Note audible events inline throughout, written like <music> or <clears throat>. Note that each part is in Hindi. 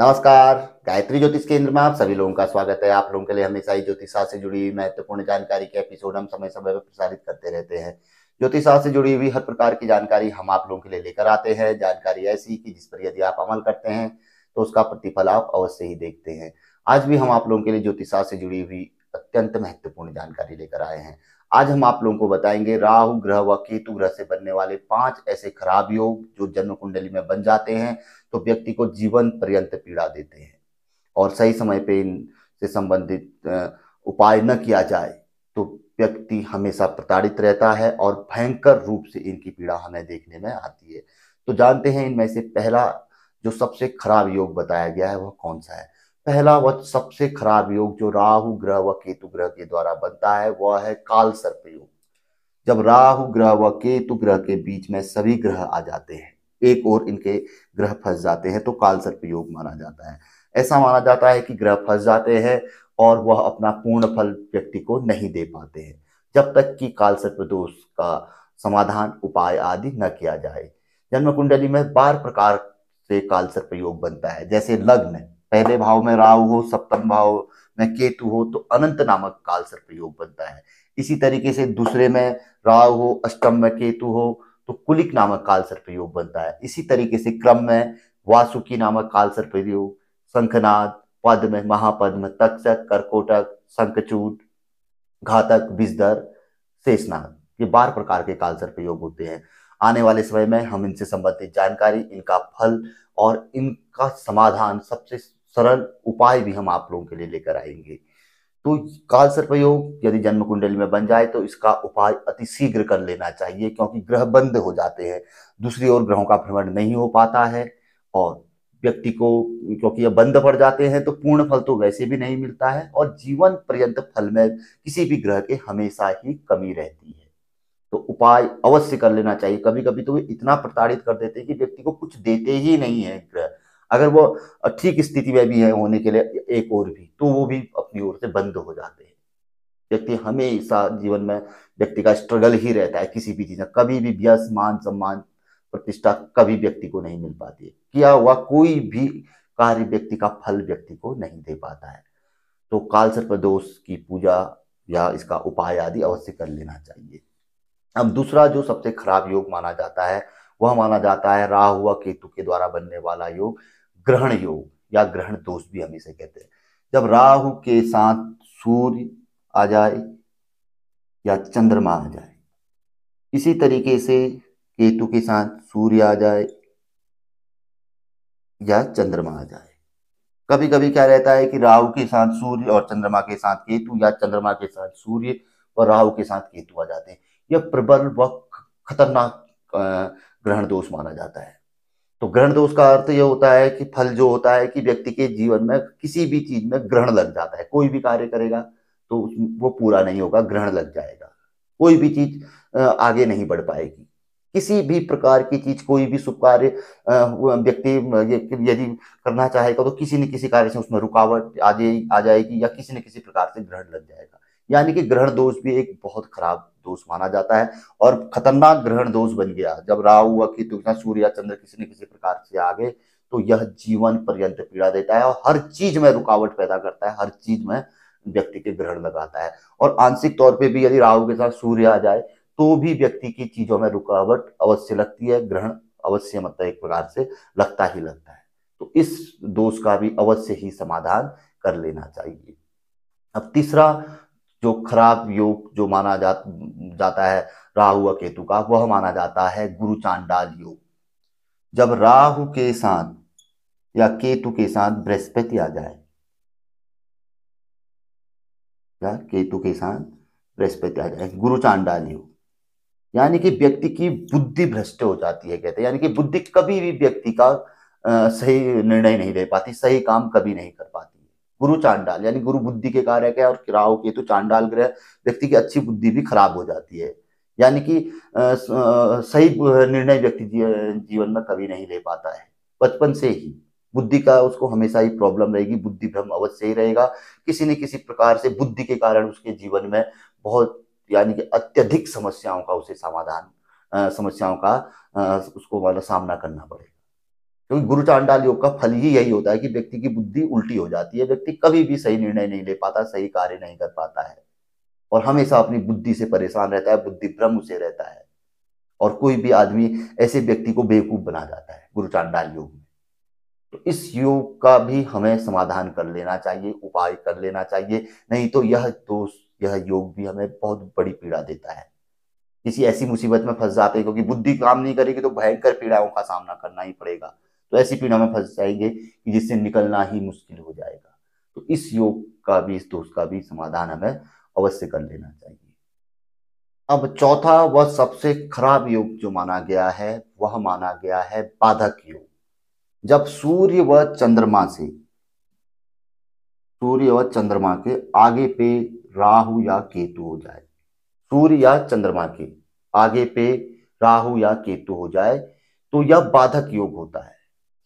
नमस्कार गायत्री ज्योतिष केंद्र में आप सभी लोगों का स्वागत है आप लोगों के लिए हमेशा ही शास्त्र से जुड़ी हुई महत्वपूर्ण जानकारी के एपिसोड हम समय समय पर प्रसारित करते रहते हैं शास्त्र से जुड़ी हुई हर प्रकार की जानकारी हम आप लोगों के लिए लेकर आते हैं जानकारी ऐसी कि जिस पर यदि आप अमल करते हैं तो उसका प्रतिफल आप अवश्य ही देखते हैं आज भी हम आप लोगों के लिए शास्त्र से जुड़ी हुई अत्यंत महत्वपूर्ण जानकारी लेकर आए हैं आज हम आप लोगों को बताएंगे राहु ग्रह व केतु ग्रह से बनने वाले पांच ऐसे खराब योग जो जन्म कुंडली में बन जाते हैं तो व्यक्ति को जीवन पर्यंत पीड़ा देते हैं और सही समय पे इनसे संबंधित उपाय न किया जाए तो व्यक्ति हमेशा प्रताड़ित रहता है और भयंकर रूप से इनकी पीड़ा हमें देखने में आती है तो जानते हैं इनमें से पहला जो सबसे खराब योग बताया गया है वह कौन सा है पहला व सबसे खराब योग जो राहु ग्रह व केतु ग्रह के द्वारा बनता है वह है काल सर्प योग जब राहु ग्रह व केतु ग्रह के बीच में सभी ग्रह आ जाते हैं एक और इनके ग्रह फंस जाते हैं तो काल सर्प योग माना जाता है ऐसा माना जाता है कि ग्रह फंस जाते हैं और वह अपना पूर्ण फल व्यक्ति को नहीं दे पाते हैं जब तक कि काल सर्प दोष का समाधान उपाय आदि न किया जाए जन्म कुंडली में बारह प्रकार से काल सर्प योग बनता है जैसे लग्न पहले भाव में राहु हो सप्तम भाव में केतु हो तो अनंत नामक काल सर्प योग बनता है इसी तरीके से दूसरे में राहु हो अष्टम में केतु हो तो कुलिक नामक काल सर्प योग बनता है इसी तरीके से क्रम में वासुकी नामक काल सर्प योग शंखनाद पद में महापद में तक्षक कर्कोटक शंखचूट घातक बिजदर शेषनाद ये बारह प्रकार के काल सर्प योग होते हैं आने वाले समय में हम इनसे संबंधित जानकारी इनका फल और इनका समाधान सबसे सरल उपाय भी हम आप लोगों के लिए लेकर आएंगे तो काल सर्पयोग यदि जन्म कुंडली में बन जाए तो इसका उपाय अति शीघ्र कर लेना चाहिए क्योंकि ग्रह बंद हो जाते हैं दूसरी ओर ग्रहों का भ्रमण नहीं हो पाता है और व्यक्ति को क्योंकि यह बंद पड़ जाते हैं तो पूर्ण फल तो वैसे भी नहीं मिलता है और जीवन पर्यंत फल में किसी भी ग्रह के हमेशा ही कमी रहती है तो उपाय अवश्य कर लेना चाहिए कभी कभी तो वे इतना प्रताड़ित कर देते हैं कि व्यक्ति को कुछ देते ही नहीं है ग्रह अगर वो ठीक स्थिति में भी है होने के लिए एक और भी तो वो भी अपनी ओर से बंद हो जाते हैं व्यक्ति हमेशा जीवन में व्यक्ति का स्ट्रगल ही रहता है किसी भी चीज़ में कभी भी व्यस मान सम्मान प्रतिष्ठा कभी व्यक्ति को नहीं मिल पाती है किया हुआ कोई भी कार्य व्यक्ति का फल व्यक्ति को नहीं दे पाता है तो काल सर्प दोष की पूजा या इसका उपाय आदि अवश्य कर लेना चाहिए अब दूसरा जो सबसे खराब योग माना जाता है वह माना जाता है राहु व केतु के द्वारा बनने वाला योग ग्रहण योग या ग्रहण दोष भी हम इसे कहते हैं जब राहु के साथ सूर्य आ जाए या चंद्रमा आ जाए इसी तरीके से केतु के साथ सूर्य आ जाए या चंद्रमा आ जाए कभी कभी क्या रहता है कि राहु के साथ सूर्य और चंद्रमा के साथ केतु या चंद्रमा के साथ सूर्य और राहु के साथ केतु आ जाते हैं यह प्रबल व खतरनाक ग्रहण दोष माना जाता है तो ग्रहण दोष तो का अर्थ यह होता है कि फल जो होता है कि व्यक्ति के जीवन में किसी भी चीज में ग्रहण लग जाता है कोई भी कार्य करेगा तो वो पूरा नहीं होगा ग्रहण लग जाएगा कोई भी चीज आगे नहीं बढ़ पाएगी किसी भी प्रकार की चीज कोई भी शुभ कार्य व्यक्ति यदि करना चाहेगा तो किसी न किसी कार्य से उसमें रुकावट आ जाएगी या किसी न किसी प्रकार से ग्रहण लग जाएगा यानी कि ग्रहण दोष भी एक बहुत खराब दोष माना जाता है और खतरनाक ग्रहण दोष बन गया जब राहु हुआ कि सूर्य चंद्र किसी न किसी प्रकार से आ गए तो यह जीवन पर्यंत पीड़ा देता है और हर चीज में रुकावट पैदा करता है हर चीज में व्यक्ति के ग्रहण लगाता है और आंशिक तौर पे भी यदि राहु के साथ सूर्य आ जाए तो भी व्यक्ति की चीजों में रुकावट अवश्य लगती है ग्रहण अवश्य मतलब एक प्रकार से लगता ही लगता है तो इस दोष का भी अवश्य ही समाधान कर लेना चाहिए अब तीसरा जो खराब योग जो माना जा, जाता है राहु और केतु का वह माना जाता है गुरु चांडाल योग जब राहु के साथ या केतु के साथ बृहस्पति आ जाए या केतु के साथ बृहस्पति आ जाए गुरु चांडाल योग यानी कि व्यक्ति की बुद्धि भ्रष्ट हो जाती है कहते हैं यानी कि बुद्धि कभी भी व्यक्ति का आ, सही निर्णय नहीं ले पाती सही काम कभी नहीं कर पाती गुरु चांडाल यानी गुरु बुद्धि के कारक है और राहु तो चांडाल ग्रह व्यक्ति की अच्छी बुद्धि भी खराब हो जाती है यानी कि सही निर्णय व्यक्ति जीवन में कभी नहीं ले पाता है बचपन से ही बुद्धि का उसको हमेशा ही प्रॉब्लम रहेगी बुद्धि भ्रम अवश्य ही रहेगा किसी न किसी प्रकार से बुद्धि के कारण उसके जीवन में बहुत यानी कि अत्यधिक समस्याओं का उसे समाधान समस्याओं का उसको वाला सामना करना पड़ेगा क्योंकि गुरु चांडाल योग का फल ही यही होता है कि व्यक्ति की बुद्धि उल्टी हो जाती है व्यक्ति कभी भी सही निर्णय नहीं ले पाता सही कार्य नहीं कर पाता है और हमेशा अपनी बुद्धि से परेशान रहता है बुद्धि भ्रम से रहता है और कोई भी आदमी ऐसे व्यक्ति को बेवकूफ बना जाता है गुरु चांडाल योग में तो इस योग का भी हमें समाधान कर लेना चाहिए उपाय कर लेना चाहिए नहीं तो यह दोष यह योग भी हमें बहुत बड़ी पीड़ा देता है किसी ऐसी मुसीबत में फंस जाते हैं क्योंकि बुद्धि काम नहीं करेगी तो भयंकर पीड़ाओं का सामना करना ही पड़ेगा तो ऐसी पीड़ा में फंस जाएंगे कि जिससे निकलना ही मुश्किल हो जाएगा तो इस योग का भी इस दोष का भी समाधान हमें अवश्य कर लेना चाहिए अब चौथा व सबसे खराब योग जो माना गया है वह माना गया है बाधक योग जब सूर्य व चंद्रमा से सूर्य व चंद्रमा के आगे पे राहु या केतु हो जाए सूर्य या चंद्रमा के आगे पे राहु या केतु हो जाए तो यह बाधक योग होता है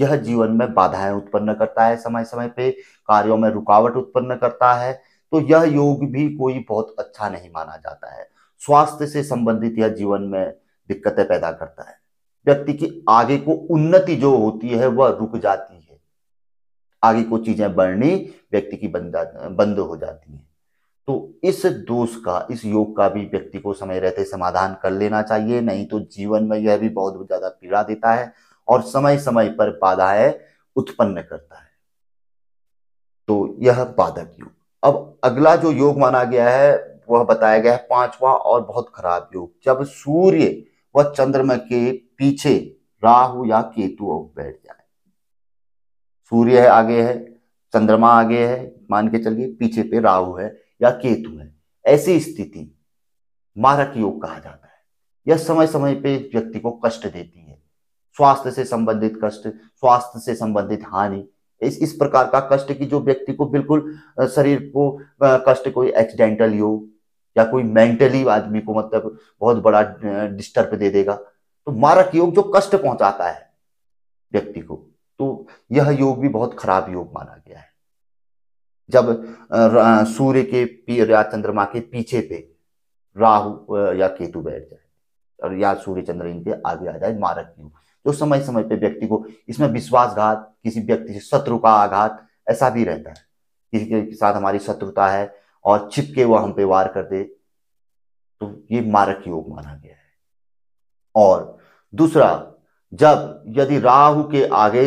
यह जीवन में बाधाएं उत्पन्न करता है समय समय पे कार्यों में रुकावट उत्पन्न करता है तो यह योग भी कोई बहुत अच्छा नहीं माना जाता है स्वास्थ्य से संबंधित यह जीवन में दिक्कतें पैदा करता है व्यक्ति की आगे को उन्नति जो होती है वह रुक जाती है आगे को चीजें बढ़नी व्यक्ति की बंद बंद हो जाती है तो इस दोष का इस योग का भी व्यक्ति को समय रहते समाधान कर लेना चाहिए नहीं तो जीवन में यह भी बहुत ज्यादा पीड़ा देता है और समय समय पर बाधाएं उत्पन्न करता है तो यह बाधक योग अब अगला जो योग माना गया है वह बताया गया है पांचवा और बहुत खराब योग जब सूर्य व चंद्रमा के पीछे राहु या केतु बैठ जाए सूर्य है आगे है चंद्रमा आगे है मान के चलिए पीछे पे राहु है या केतु है ऐसी स्थिति मारक योग कहा जाता है यह समय समय पे व्यक्ति को कष्ट देती है स्वास्थ्य से संबंधित कष्ट स्वास्थ्य से संबंधित हानि इस इस प्रकार का कष्ट की जो व्यक्ति को बिल्कुल शरीर को कष्ट कोई एक्सीडेंटल हो या कोई मेंटली आदमी को मतलब बहुत बड़ा डिस्टर्ब दे देगा तो मारक योग जो कष्ट पहुंचाता है व्यक्ति को तो यह योग भी बहुत खराब योग माना गया है जब सूर्य के या चंद्रमा के पीछे पे राहु या केतु बैठ जाए और या सूर्य चंद्र इनके आगे आ जाए मारक योग जो समय समय पे व्यक्ति को इसमें विश्वासघात किसी व्यक्ति से शत्रु का आघात ऐसा भी रहता है किसी के साथ हमारी शत्रुता है और छिपके वह हम पे वार कर दे तो ये मारक योग माना गया है और दूसरा जब यदि राहु के आगे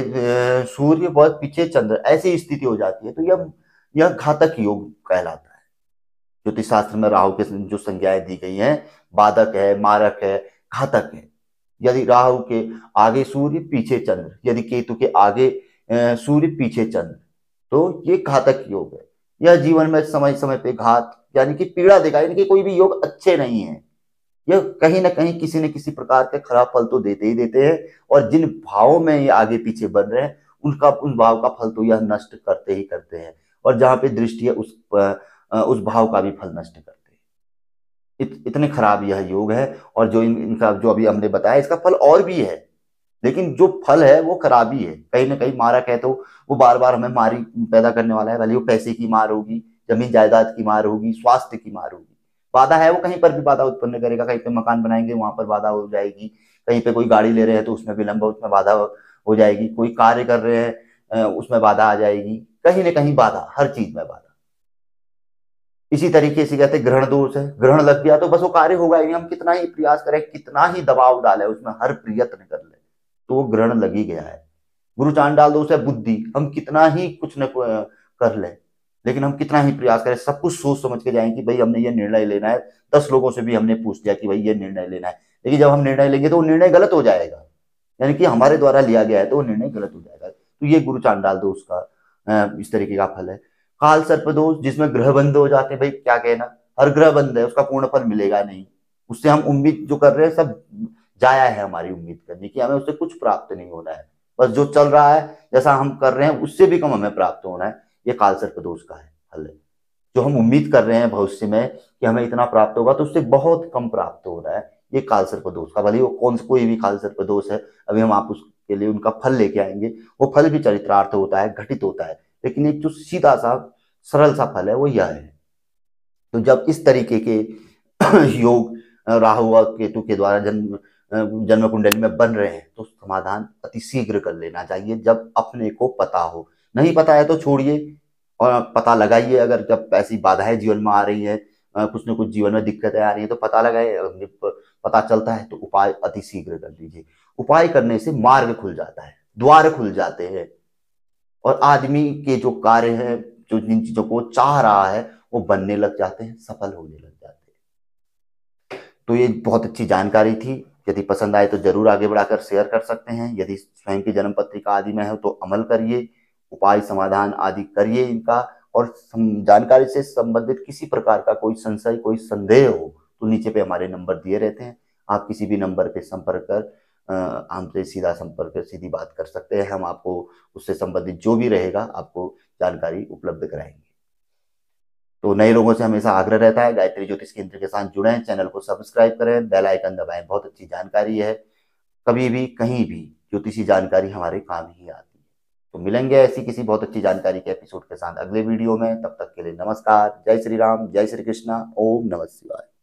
सूर्य बहुत पीछे चंद्र ऐसी स्थिति हो जाती है तो यह यह घातक योग कहलाता है ज्योतिष शास्त्र में राहु के जो संज्ञाएं दी गई हैं बाधक है मारक है घातक है यदि राहु के आगे सूर्य पीछे चंद्र यदि केतु के आगे सूर्य पीछे चंद्र तो ये घातक योग है यह जीवन में समय समय पे घात यानी कि पीड़ा देगा यानी कि कोई भी योग अच्छे नहीं है यह कहीं ना कहीं किसी न किसी प्रकार के खराब फल तो देते ही देते हैं और जिन भावों में ये आगे पीछे बन रहे हैं उनका उन भाव का फल तो यह नष्ट करते ही करते हैं और जहां पे दृष्टि है उस उस भाव का भी फल नष्ट करते इत, इतने खराब यह योग है और जो इन, इनका जो अभी हमने बताया इसका फल और भी है लेकिन जो फल है वो खराबी है कहीं ना कहीं मारा कह तो वो बार बार हमें मारी पैदा करने वाला है भले वो पैसे की मार होगी जमीन जायदाद की मार होगी स्वास्थ्य की मार होगी बाधा है वो कहीं पर भी बाधा उत्पन्न करेगा कहीं पे मकान बनाएंगे वहां पर बाधा हो जाएगी कहीं पे कोई गाड़ी ले रहे हैं तो उसमें विलंब उसमें बाधा हो जाएगी कोई कार्य कर रहे हैं उसमें बाधा आ जाएगी कहीं ना कहीं बाधा हर चीज में बाधा इसी तरीके से कहते ग्रहण दोष है ग्रहण लग गया तो बस वो कार्य होगा ही हम कितना ही प्रयास करें कितना ही दबाव डाले उसमें हर प्रयत्न कर ले तो वो ग्रहण लग ही गया है गुरु चांडाल दोष है बुद्धि हम कितना ही कुछ न कर ले लेकिन हम कितना ही प्रयास करें सब कुछ सोच समझ के जाएंगे कि भाई हमने ये निर्णय लेना है दस लोगों से भी हमने पूछ लिया कि भाई ये निर्णय लेना है लेकिन जब हम निर्णय लेंगे तो वो निर्णय गलत हो जाएगा यानी कि हमारे द्वारा लिया गया है तो वो निर्णय गलत हो जाएगा तो ये गुरु चांडाल दोष का इस तरीके का फल है काल सर्पदोष जिसमें ग्रह बंद हो जाते हैं भाई क्या कहना हर ग्रह बंद है उसका पूर्ण फल मिलेगा नहीं उससे हम उम्मीद जो कर रहे हैं सब जाया है हमारी उम्मीद करने की हमें उससे कुछ प्राप्त नहीं होना है बस जो चल रहा है जैसा हम कर रहे हैं उससे भी कम हमें प्राप्त होना है ये काल सर्पदोष का है फल जो हम उम्मीद कर रहे हैं भविष्य में कि हमें इतना प्राप्त होगा तो उससे बहुत कम प्राप्त हो रहा है ये काल सर्पदोष का भले वो कौन सा कोई भी काल सर्पदोष है अभी हम आप उसके लिए उनका फल लेके आएंगे वो फल भी चरित्रार्थ होता है घटित होता है लेकिन एक जो सीधा सा सरल सा फल है वो यह है तो जब इस तरीके के <clears throat> योग राहु और केतु के द्वारा जन्म जन्म कुंडली में बन रहे हैं तो समाधान अति शीघ्र कर लेना चाहिए जब अपने को पता हो नहीं पता है तो छोड़िए और पता लगाइए अगर जब ऐसी बाधाएं जीवन में आ रही है कुछ न कुछ जीवन में दिक्कतें आ रही है तो पता लगाए पता चलता है तो उपाय अति शीघ्र कर लीजिए उपाय करने से मार्ग खुल जाता है द्वार खुल जाते हैं और आदमी के जो कार्य है जो जिन चीजों को चाह रहा है वो बनने लग जाते हैं सफल होने लग जाते हैं तो ये बहुत अच्छी जानकारी थी यदि पसंद आए तो जरूर आगे बढ़ाकर शेयर कर सकते हैं यदि स्वयं की जन्म पत्रिका आदि में है तो अमल करिए उपाय समाधान आदि करिए इनका और जानकारी से संबंधित किसी प्रकार का कोई संशय कोई संदेह हो तो नीचे पे हमारे नंबर दिए रहते हैं आप किसी भी नंबर पे संपर्क कर हमसे सीधा संपर्क सीधी बात कर सकते हैं हम आपको उससे संबंधित जो भी रहेगा आपको जानकारी उपलब्ध कराएंगे तो नए लोगों से हमेशा आग्रह रहता है गायत्री ज्योतिष केंद्र के साथ जुड़े चैनल को सब्सक्राइब करें बेल आइकन दबाएं बहुत अच्छी जानकारी है कभी भी कहीं भी ज्योतिषी जानकारी हमारे काम ही आती है तो मिलेंगे ऐसी किसी बहुत अच्छी जानकारी के एपिसोड के साथ अगले वीडियो में तब तक के लिए नमस्कार जय श्री राम जय श्री कृष्णा ओम नमः शिवाय